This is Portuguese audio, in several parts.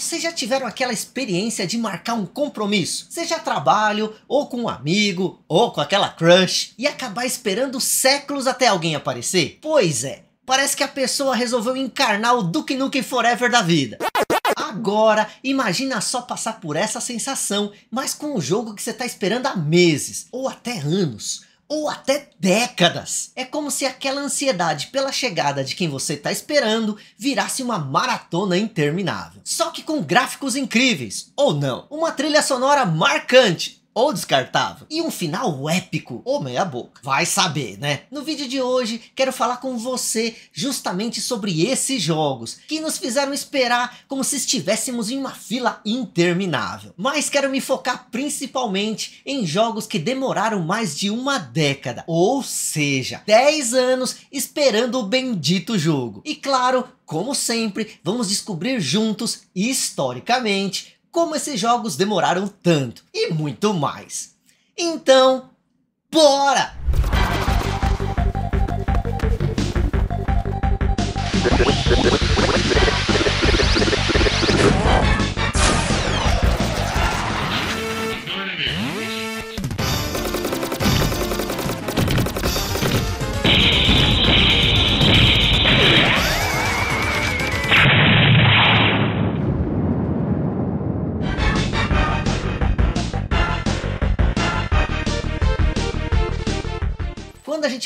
Vocês já tiveram aquela experiência de marcar um compromisso, seja trabalho, ou com um amigo, ou com aquela crush, e acabar esperando séculos até alguém aparecer? Pois é, parece que a pessoa resolveu encarnar o Duke Nukem Forever da vida. Agora, imagina só passar por essa sensação, mas com um jogo que você está esperando há meses, ou até anos ou até décadas. É como se aquela ansiedade pela chegada de quem você está esperando virasse uma maratona interminável. Só que com gráficos incríveis, ou não, uma trilha sonora marcante, ou descartável. E um final épico ou meia boca. Vai saber, né? No vídeo de hoje, quero falar com você justamente sobre esses jogos que nos fizeram esperar como se estivéssemos em uma fila interminável. Mas quero me focar principalmente em jogos que demoraram mais de uma década, ou seja, 10 anos esperando o bendito jogo. E claro, como sempre, vamos descobrir juntos, historicamente, como esses jogos demoraram tanto e muito mais. Então, bora!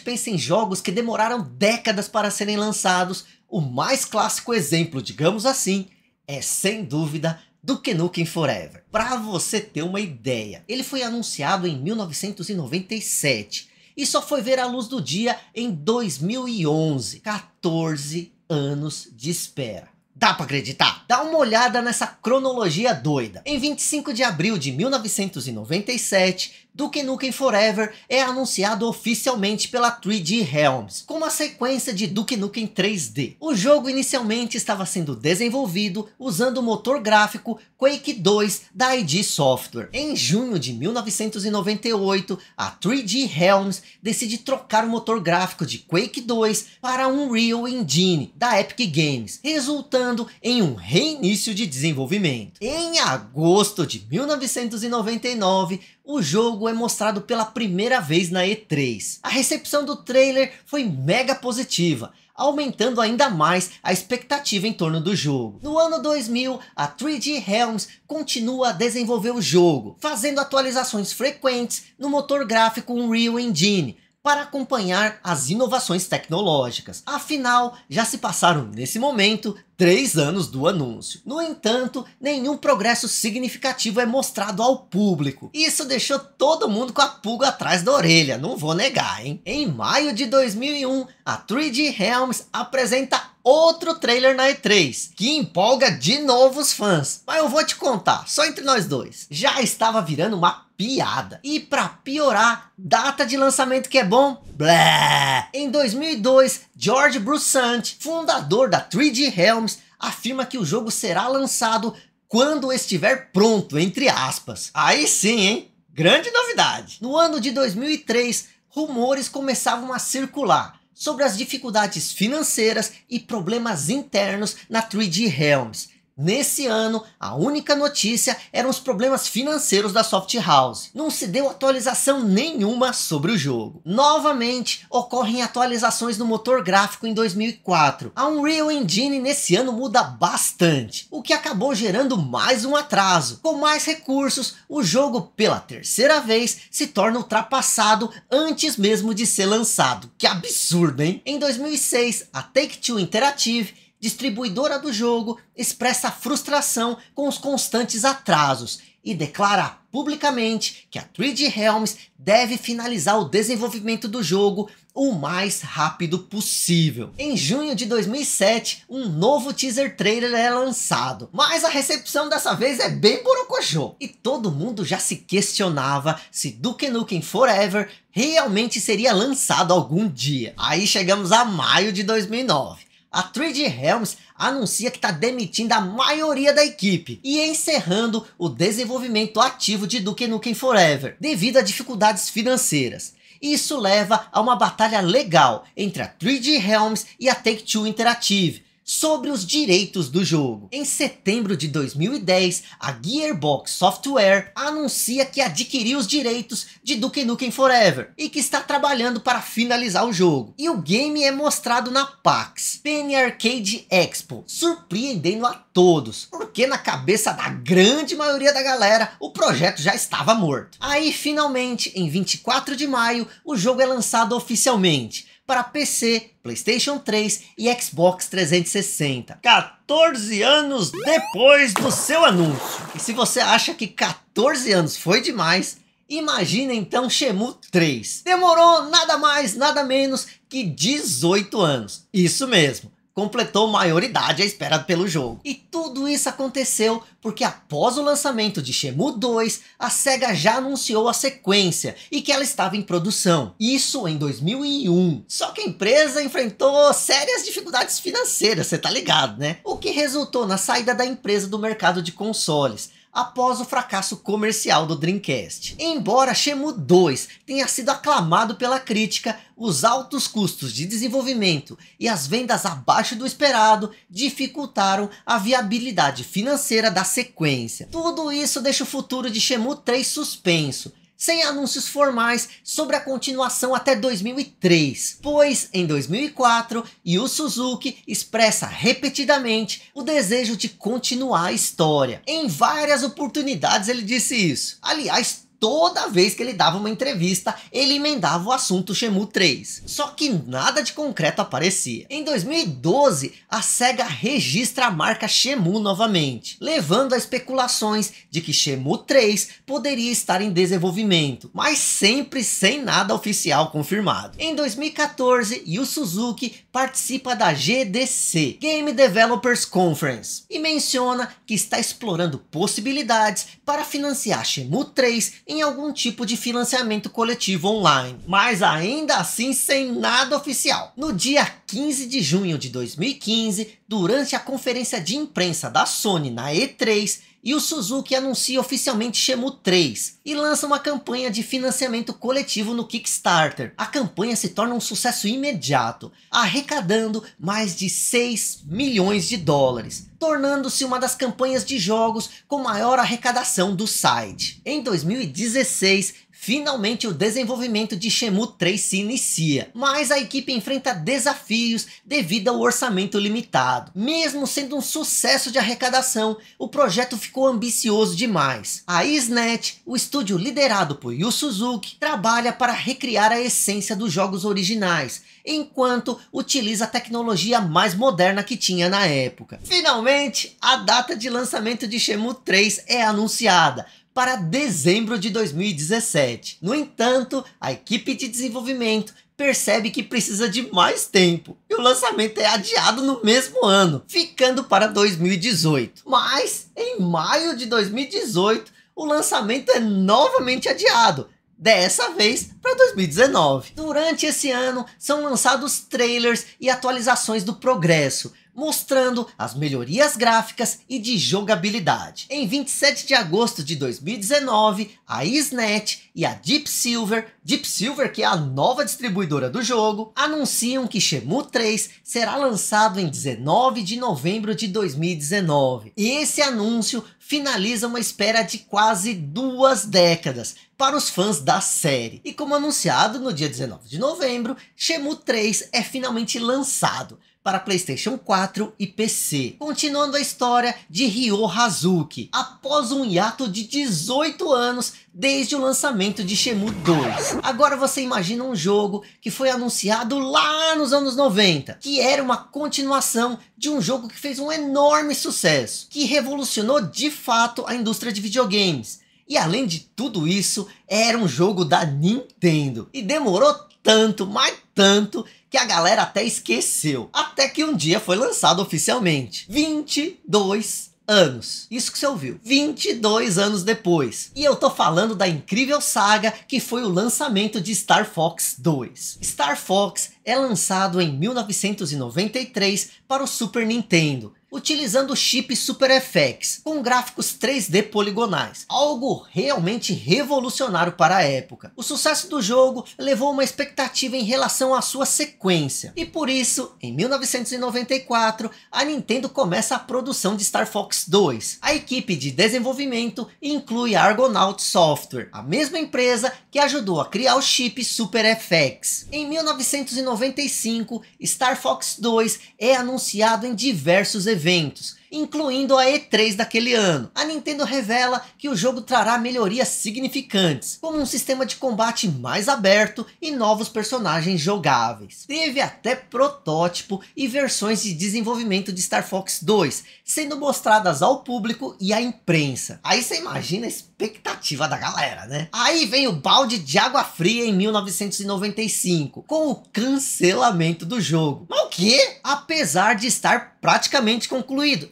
pensa em jogos que demoraram décadas para serem lançados, o mais clássico exemplo, digamos assim, é sem dúvida do Nukem Forever. Para você ter uma ideia, ele foi anunciado em 1997 e só foi ver a luz do dia em 2011, 14 anos de espera. Dá para acreditar? Dá uma olhada nessa cronologia doida. Em 25 de abril de 1997, Duke Nukem Forever é anunciado oficialmente pela 3D Realms, como a sequência de Duke Nukem 3D. O jogo inicialmente estava sendo desenvolvido usando o motor gráfico Quake 2 da ID Software. Em junho de 1998, a 3D Realms decide trocar o motor gráfico de Quake 2 para Unreal Engine da Epic Games, resultando em um reinício de desenvolvimento. Em agosto de 1999, o jogo é mostrado pela primeira vez na E3. A recepção do trailer foi mega positiva, aumentando ainda mais a expectativa em torno do jogo. No ano 2000, a 3D Realms continua a desenvolver o jogo, fazendo atualizações frequentes no motor gráfico Unreal Engine, para acompanhar as inovações tecnológicas. Afinal, já se passaram nesse momento três anos do anúncio. No entanto, nenhum progresso significativo é mostrado ao público. Isso deixou todo mundo com a pulga atrás da orelha, não vou negar, hein? Em maio de 2001, a 3D Realms apresenta outro trailer na E3, que empolga de novo os fãs. Mas eu vou te contar, só entre nós dois. Já estava virando uma piada. E para piorar, data de lançamento que é bom? Blé! Em 2002, George Brusant, fundador da 3D Helms, afirma que o jogo será lançado quando estiver pronto, entre aspas. Aí sim, hein? Grande novidade. No ano de 2003, rumores começavam a circular sobre as dificuldades financeiras e problemas internos na 3D Realms Nesse ano, a única notícia eram os problemas financeiros da Soft House. Não se deu atualização nenhuma sobre o jogo. Novamente, ocorrem atualizações no motor gráfico em 2004. A Unreal Engine nesse ano muda bastante, o que acabou gerando mais um atraso. Com mais recursos, o jogo pela terceira vez se torna ultrapassado antes mesmo de ser lançado. Que absurdo, hein? Em 2006, a Take-Two Interactive distribuidora do jogo, expressa frustração com os constantes atrasos e declara publicamente que a 3D Helms deve finalizar o desenvolvimento do jogo o mais rápido possível. Em junho de 2007, um novo teaser trailer é lançado, mas a recepção dessa vez é bem borocochô. E todo mundo já se questionava se Duke Nukem Forever realmente seria lançado algum dia. Aí chegamos a maio de 2009 a 3D Helms anuncia que está demitindo a maioria da equipe e encerrando o desenvolvimento ativo de Duke Nukem Forever, devido a dificuldades financeiras. Isso leva a uma batalha legal entre a 3D Helms e a Take-Two Interactive, sobre os direitos do jogo. Em setembro de 2010, a Gearbox Software anuncia que adquiriu os direitos de Duke Nukem Forever e que está trabalhando para finalizar o jogo. E o game é mostrado na PAX, Penny Arcade Expo, surpreendendo a todos, porque na cabeça da grande maioria da galera, o projeto já estava morto. Aí finalmente, em 24 de maio, o jogo é lançado oficialmente, para PC, PlayStation 3 e Xbox 360. 14 anos depois do seu anúncio. E se você acha que 14 anos foi demais, Imagina então Shemu 3. Demorou nada mais, nada menos que 18 anos. Isso mesmo completou maioridade esperada pelo jogo. E tudo isso aconteceu porque após o lançamento de Shenmue 2, a SEGA já anunciou a sequência e que ela estava em produção. Isso em 2001. Só que a empresa enfrentou sérias dificuldades financeiras, você tá ligado, né? O que resultou na saída da empresa do mercado de consoles após o fracasso comercial do Dreamcast. Embora Shenmue 2 tenha sido aclamado pela crítica, os altos custos de desenvolvimento e as vendas abaixo do esperado dificultaram a viabilidade financeira da sequência. Tudo isso deixa o futuro de Shenmue 3 suspenso, sem anúncios formais sobre a continuação até 2003, pois em 2004 Yu Suzuki expressa repetidamente o desejo de continuar a história. Em várias oportunidades ele disse isso. Aliás, toda vez que ele dava uma entrevista, ele emendava o assunto Shemu 3. Só que nada de concreto aparecia. Em 2012, a SEGA registra a marca Shemu novamente, levando a especulações de que Shemu 3 poderia estar em desenvolvimento, mas sempre sem nada oficial confirmado. Em 2014, Yu Suzuki participa da GDC, Game Developers Conference, e menciona que está explorando possibilidades para financiar Shemu 3 em algum tipo de financiamento coletivo online, mas ainda assim sem nada oficial. No dia 15 de junho de 2015, durante a conferência de imprensa da Sony na E3, e o Suzuki anuncia oficialmente Shemu 3 e lança uma campanha de financiamento coletivo no Kickstarter. A campanha se torna um sucesso imediato, arrecadando mais de 6 milhões de dólares, tornando-se uma das campanhas de jogos com maior arrecadação do site. Em 2016, Finalmente o desenvolvimento de Shemu 3 se inicia, mas a equipe enfrenta desafios devido ao orçamento limitado. Mesmo sendo um sucesso de arrecadação, o projeto ficou ambicioso demais. A Isnet, o estúdio liderado por Yu Suzuki, trabalha para recriar a essência dos jogos originais, enquanto utiliza a tecnologia mais moderna que tinha na época. Finalmente, a data de lançamento de Shemu 3 é anunciada, para dezembro de 2017. No entanto, a equipe de desenvolvimento percebe que precisa de mais tempo e o lançamento é adiado no mesmo ano, ficando para 2018. Mas em maio de 2018, o lançamento é novamente adiado, dessa vez para 2019. Durante esse ano, são lançados trailers e atualizações do progresso, mostrando as melhorias gráficas e de jogabilidade. Em 27 de agosto de 2019, a Isnet e a Deep Silver, Deep Silver que é a nova distribuidora do jogo, anunciam que Shenmue 3 será lançado em 19 de novembro de 2019. E esse anúncio finaliza uma espera de quase duas décadas para os fãs da série. E como anunciado no dia 19 de novembro, Shenmue 3 é finalmente lançado para PlayStation 4 e PC. Continuando a história de Ryo Hazuki, após um hiato de 18 anos desde o lançamento de Shenmue 2. Agora você imagina um jogo que foi anunciado lá nos anos 90, que era uma continuação de um jogo que fez um enorme sucesso, que revolucionou de fato a indústria de videogames. E além de tudo isso, era um jogo da Nintendo. E demorou tanto, mais tanto, que a galera até esqueceu. Até que um dia foi lançado oficialmente. 22 anos. Isso que você ouviu. 22 anos depois. E eu tô falando da incrível saga que foi o lançamento de Star Fox 2. Star Fox é lançado em 1993 para o Super Nintendo, utilizando o chip FX com gráficos 3D poligonais, algo realmente revolucionário para a época. O sucesso do jogo levou uma expectativa em relação à sua sequência, e por isso, em 1994, a Nintendo começa a produção de Star Fox 2. A equipe de desenvolvimento inclui a Argonaut Software, a mesma empresa que ajudou a criar o chip FX. Em 1994 1995, Star Fox 2 é anunciado em diversos eventos incluindo a E3 daquele ano. A Nintendo revela que o jogo trará melhorias significantes, como um sistema de combate mais aberto e novos personagens jogáveis. Teve até protótipo e versões de desenvolvimento de Star Fox 2, sendo mostradas ao público e à imprensa. Aí você imagina a expectativa da galera, né? Aí vem o balde de água fria em 1995, com o cancelamento do jogo. Mas o quê? Apesar de estar praticamente concluído,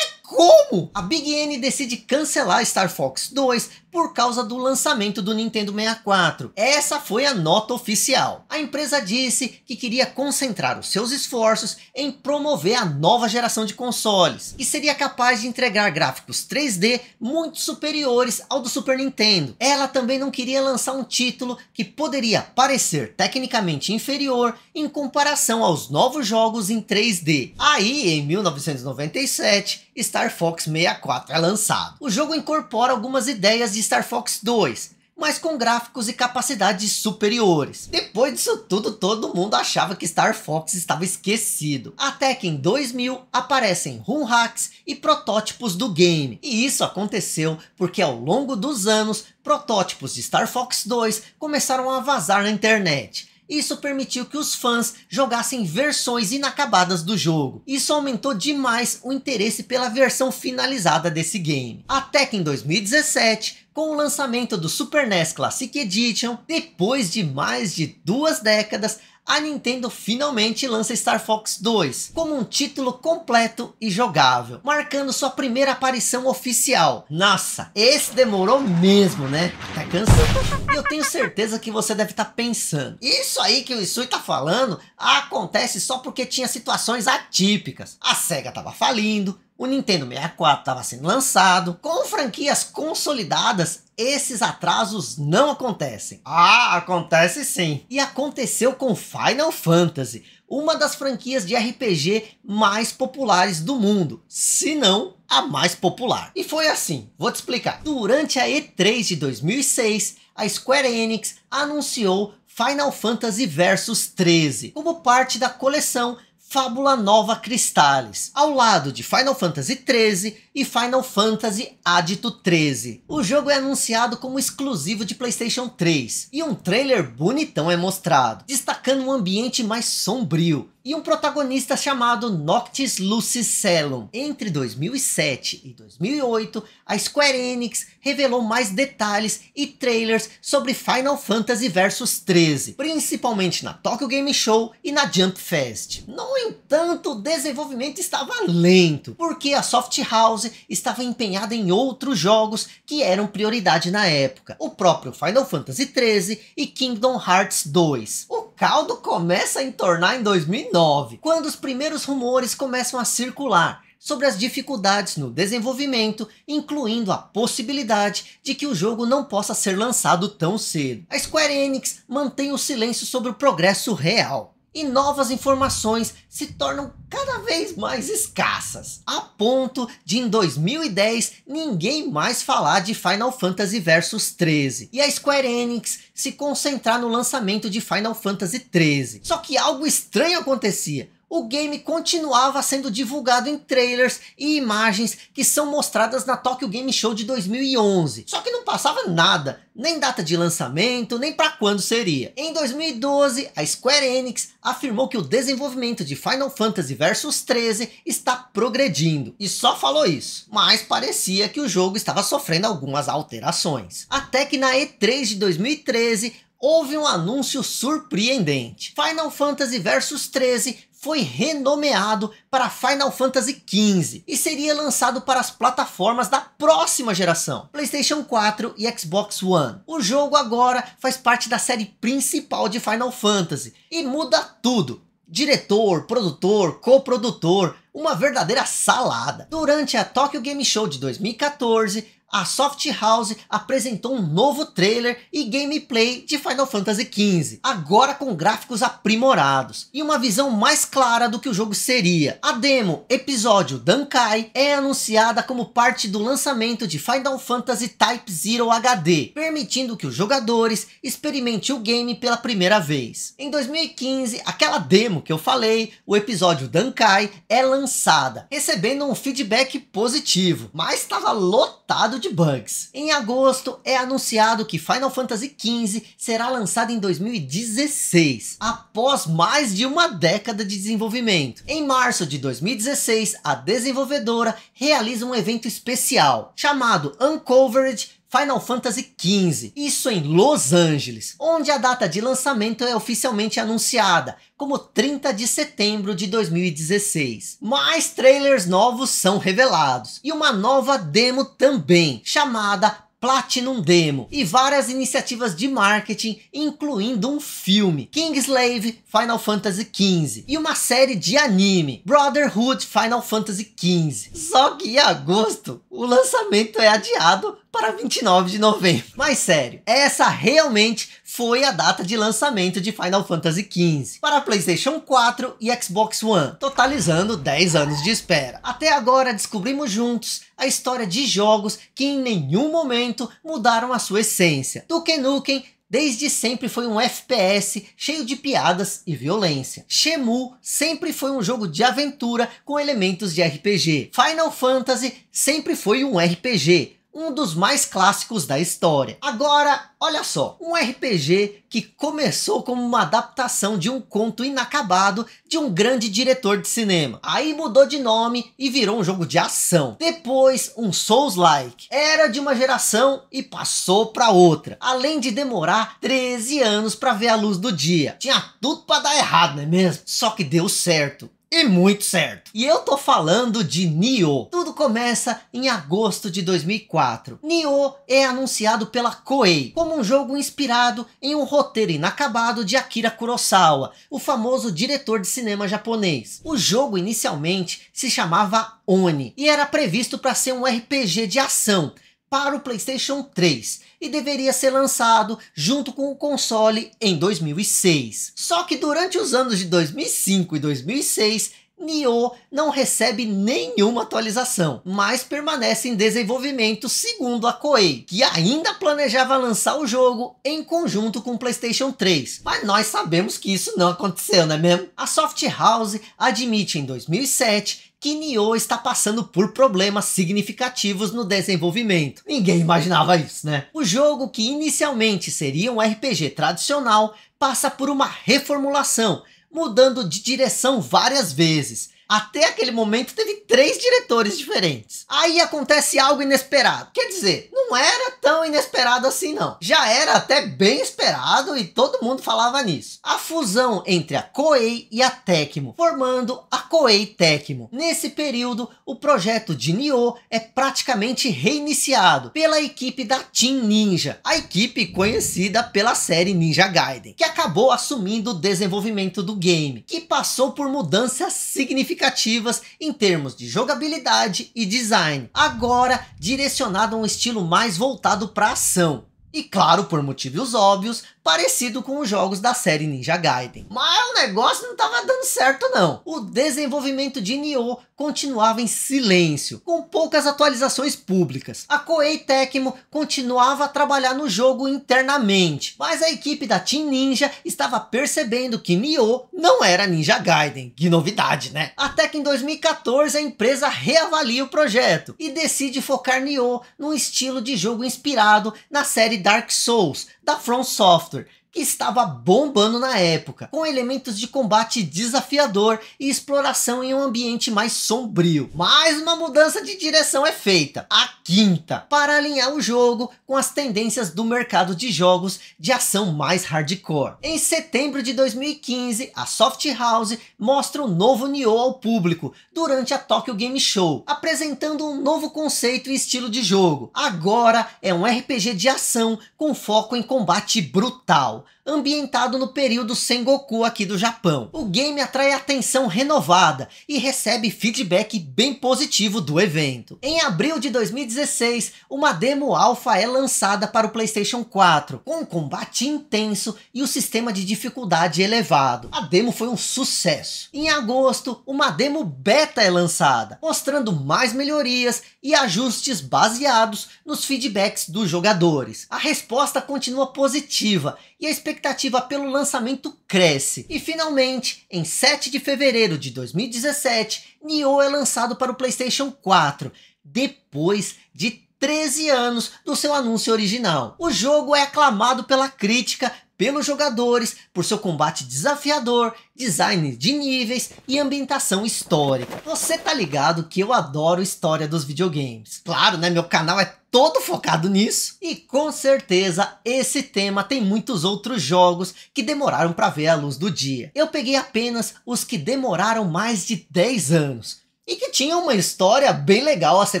como? A Big N decide cancelar Star Fox 2 por causa do lançamento do Nintendo 64. Essa foi a nota oficial. A empresa disse que queria concentrar os seus esforços em promover a nova geração de consoles que seria capaz de entregar gráficos 3D muito superiores ao do Super Nintendo. Ela também não queria lançar um título que poderia parecer tecnicamente inferior em comparação aos novos jogos em 3D. Aí, em 1997, Star Fox 64 é lançado. O jogo incorpora algumas ideias de Star Fox 2, mas com gráficos e capacidades superiores. Depois disso tudo, todo mundo achava que Star Fox estava esquecido. Até que em 2000 aparecem ROM hacks e protótipos do game. E isso aconteceu porque ao longo dos anos, protótipos de Star Fox 2 começaram a vazar na internet isso permitiu que os fãs jogassem versões inacabadas do jogo. Isso aumentou demais o interesse pela versão finalizada desse game. Até que em 2017, com o lançamento do Super NES Classic Edition, depois de mais de duas décadas, a Nintendo finalmente lança Star Fox 2 como um título completo e jogável, marcando sua primeira aparição oficial. Nossa, esse demorou mesmo, né? Tá cansando? Eu tenho certeza que você deve estar tá pensando. Isso aí que o Isui tá falando acontece só porque tinha situações atípicas. A SEGA tava falindo, o Nintendo 64 estava sendo lançado, com franquias consolidadas, esses atrasos não acontecem. Ah, acontece sim. E aconteceu com Final Fantasy, uma das franquias de RPG mais populares do mundo, se não a mais popular. E foi assim, vou te explicar. Durante a E3 de 2006, a Square Enix anunciou Final Fantasy Versus 13 como parte da coleção Fábula Nova Cristales, ao lado de Final Fantasy XIII e Final Fantasy Adito XIII. O jogo é anunciado como exclusivo de PlayStation 3 e um trailer bonitão é mostrado, destacando um ambiente mais sombrio e um protagonista chamado Noctis Lucis Cellum. Entre 2007 e 2008, a Square Enix revelou mais detalhes e trailers sobre Final Fantasy Versus 13, principalmente na Tokyo Game Show e na Jump Fest. Não entanto, o desenvolvimento estava lento, porque a Soft House estava empenhada em outros jogos que eram prioridade na época, o próprio Final Fantasy XIII e Kingdom Hearts 2. O caldo começa a entornar em 2009, quando os primeiros rumores começam a circular sobre as dificuldades no desenvolvimento, incluindo a possibilidade de que o jogo não possa ser lançado tão cedo. A Square Enix mantém o silêncio sobre o progresso real e novas informações se tornam cada vez mais escassas, a ponto de em 2010 ninguém mais falar de Final Fantasy Versus 13 e a Square Enix se concentrar no lançamento de Final Fantasy 13. Só que algo estranho acontecia o game continuava sendo divulgado em trailers e imagens que são mostradas na Tokyo Game Show de 2011. Só que não passava nada, nem data de lançamento, nem para quando seria. Em 2012, a Square Enix afirmou que o desenvolvimento de Final Fantasy Versus 13 está progredindo e só falou isso, mas parecia que o jogo estava sofrendo algumas alterações. Até que na E3 de 2013, houve um anúncio surpreendente. Final Fantasy Versus 13 foi renomeado para Final Fantasy XV e seria lançado para as plataformas da próxima geração, PlayStation 4 e Xbox One. O jogo agora faz parte da série principal de Final Fantasy e muda tudo. Diretor, produtor, coprodutor, uma verdadeira salada. Durante a Tokyo Game Show de 2014, a Soft House apresentou um novo trailer e gameplay de Final Fantasy XV, agora com gráficos aprimorados e uma visão mais clara do que o jogo seria. A demo Episódio Dankai é anunciada como parte do lançamento de Final Fantasy Type Zero HD, permitindo que os jogadores experimentem o game pela primeira vez. Em 2015, aquela demo que eu falei, o episódio Dankai, é lançada, recebendo um feedback positivo, mas estava lotado de bugs. Em agosto é anunciado que Final Fantasy XV será lançado em 2016, após mais de uma década de desenvolvimento. Em março de 2016, a desenvolvedora realiza um evento especial chamado Uncovered Final Fantasy XV, isso em Los Angeles, onde a data de lançamento é oficialmente anunciada como 30 de setembro de 2016. Mais trailers novos são revelados e uma nova demo também, chamada Platinum Demo e várias iniciativas de marketing, incluindo um filme, Kingslave Final Fantasy XV e uma série de anime, Brotherhood Final Fantasy XV. Só que em agosto o lançamento é adiado para 29 de novembro. Mas sério, essa realmente foi a data de lançamento de Final Fantasy XV para PlayStation 4 e Xbox One, totalizando 10 anos de espera. Até agora descobrimos juntos a história de jogos que em nenhum momento mudaram a sua essência. Duke Nukem desde sempre foi um FPS cheio de piadas e violência. Shenmue sempre foi um jogo de aventura com elementos de RPG. Final Fantasy sempre foi um RPG um dos mais clássicos da história. Agora, olha só, um RPG que começou como uma adaptação de um conto inacabado de um grande diretor de cinema. Aí mudou de nome e virou um jogo de ação. Depois, um Souls-like. Era de uma geração e passou para outra. Além de demorar 13 anos para ver a luz do dia. Tinha tudo para dar errado, não é mesmo? Só que deu certo. E muito certo. E eu tô falando de Nioh. Tudo começa em agosto de 2004. Nioh é anunciado pela Koei como um jogo inspirado em um roteiro inacabado de Akira Kurosawa, o famoso diretor de cinema japonês. O jogo inicialmente se chamava Oni e era previsto para ser um RPG de ação para o PlayStation 3 e deveria ser lançado junto com o console em 2006. Só que durante os anos de 2005 e 2006, Nioh não recebe nenhuma atualização, mas permanece em desenvolvimento segundo a Koei, que ainda planejava lançar o jogo em conjunto com o PlayStation 3. Mas nós sabemos que isso não aconteceu, não é mesmo? A Soft House admite em 2007 que Nioh está passando por problemas significativos no desenvolvimento. Ninguém imaginava isso, né? O jogo, que inicialmente seria um RPG tradicional, passa por uma reformulação, mudando de direção várias vezes até aquele momento teve três diretores diferentes. Aí acontece algo inesperado. Quer dizer, não era tão inesperado assim não. Já era até bem esperado e todo mundo falava nisso. A fusão entre a Koei e a Tecmo, formando a Koei Tecmo. Nesse período, o projeto de Nioh é praticamente reiniciado pela equipe da Team Ninja, a equipe conhecida pela série Ninja Gaiden, que acabou assumindo o desenvolvimento do game, que passou por mudanças significativas significativas em termos de jogabilidade e design, agora direcionado a um estilo mais voltado para ação. E claro, por motivos óbvios, parecido com os jogos da série Ninja Gaiden. Mas o negócio não estava dando certo não. O desenvolvimento de Nioh continuava em silêncio, com poucas atualizações públicas. A Koei Tecmo continuava a trabalhar no jogo internamente, mas a equipe da Team Ninja estava percebendo que Nioh não era Ninja Gaiden. Que novidade, né? Até que em 2014 a empresa reavalia o projeto e decide focar Nioh num estilo de jogo inspirado na série Dark Souls, da From Software roster que estava bombando na época, com elementos de combate desafiador e exploração em um ambiente mais sombrio. Mais uma mudança de direção é feita, a quinta, para alinhar o jogo com as tendências do mercado de jogos de ação mais hardcore. Em setembro de 2015, a Soft House mostra o novo Nioh ao público durante a Tokyo Game Show, apresentando um novo conceito e estilo de jogo. Agora é um RPG de ação com foco em combate brutal. well ambientado no período Sengoku aqui do Japão. O game atrai atenção renovada e recebe feedback bem positivo do evento. Em abril de 2016, uma demo alpha é lançada para o PlayStation 4, com combate intenso e o um sistema de dificuldade elevado. A demo foi um sucesso. Em agosto, uma demo beta é lançada, mostrando mais melhorias e ajustes baseados nos feedbacks dos jogadores. A resposta continua positiva e a expectativa expectativa pelo lançamento cresce. E finalmente, em 7 de fevereiro de 2017, Nioh é lançado para o PlayStation 4, depois de 13 anos do seu anúncio original. O jogo é aclamado pela crítica, pelos jogadores, por seu combate desafiador, design de níveis e ambientação histórica. Você tá ligado que eu adoro história dos videogames. Claro, né, meu canal é todo focado nisso. E com certeza esse tema tem muitos outros jogos que demoraram para ver a luz do dia. Eu peguei apenas os que demoraram mais de 10 anos e que tinham uma história bem legal a ser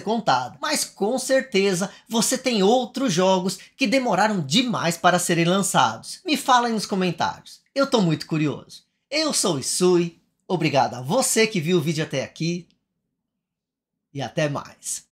contada. Mas com certeza você tem outros jogos que demoraram demais para serem lançados. Me fala aí nos comentários. Eu tô muito curioso. Eu sou o Isui. Obrigado a você que viu o vídeo até aqui. E até mais.